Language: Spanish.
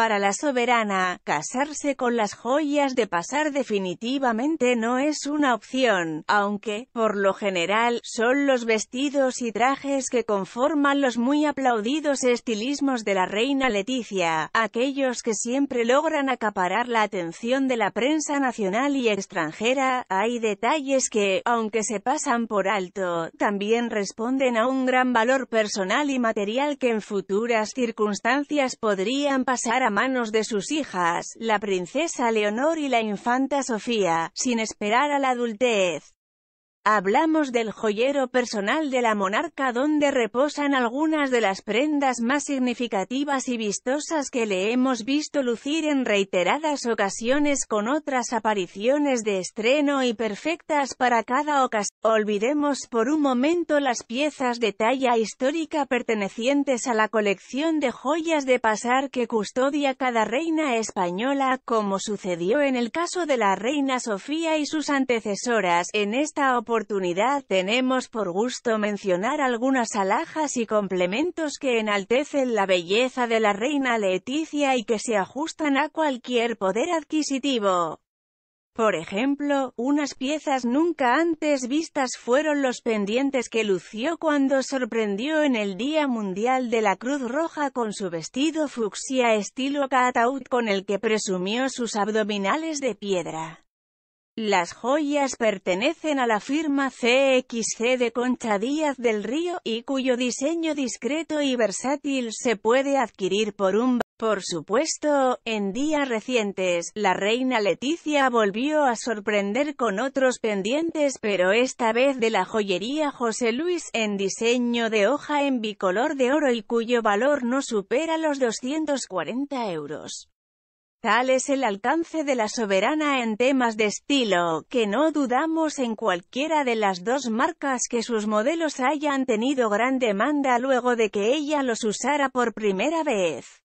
Para la soberana, casarse con las joyas de pasar definitivamente no es una opción, aunque, por lo general, son los vestidos y trajes que conforman los muy aplaudidos estilismos de la reina Leticia, aquellos que siempre logran acaparar la atención de la prensa nacional y extranjera, hay detalles que, aunque se pasan por alto, también responden a un gran valor personal y material que en futuras circunstancias podrían pasar a manos de sus hijas, la princesa Leonor y la infanta Sofía, sin esperar a la adultez. Hablamos del joyero personal de la monarca donde reposan algunas de las prendas más significativas y vistosas que le hemos visto lucir en reiteradas ocasiones con otras apariciones de estreno y perfectas para cada ocasión. Olvidemos por un momento las piezas de talla histórica pertenecientes a la colección de joyas de pasar que custodia cada reina española, como sucedió en el caso de la reina Sofía y sus antecesoras, en esta oportunidad oportunidad tenemos por gusto mencionar algunas alhajas y complementos que enaltecen la belleza de la reina Leticia y que se ajustan a cualquier poder adquisitivo. Por ejemplo, unas piezas nunca antes vistas fueron los pendientes que lució cuando sorprendió en el Día Mundial de la Cruz Roja con su vestido fucsia estilo cataúd con el que presumió sus abdominales de piedra. Las joyas pertenecen a la firma CXC de Concha Díaz del Río, y cuyo diseño discreto y versátil se puede adquirir por un... Por supuesto, en días recientes, la reina Leticia volvió a sorprender con otros pendientes pero esta vez de la joyería José Luis en diseño de hoja en bicolor de oro y cuyo valor no supera los 240 euros. Tal es el alcance de la soberana en temas de estilo, que no dudamos en cualquiera de las dos marcas que sus modelos hayan tenido gran demanda luego de que ella los usara por primera vez.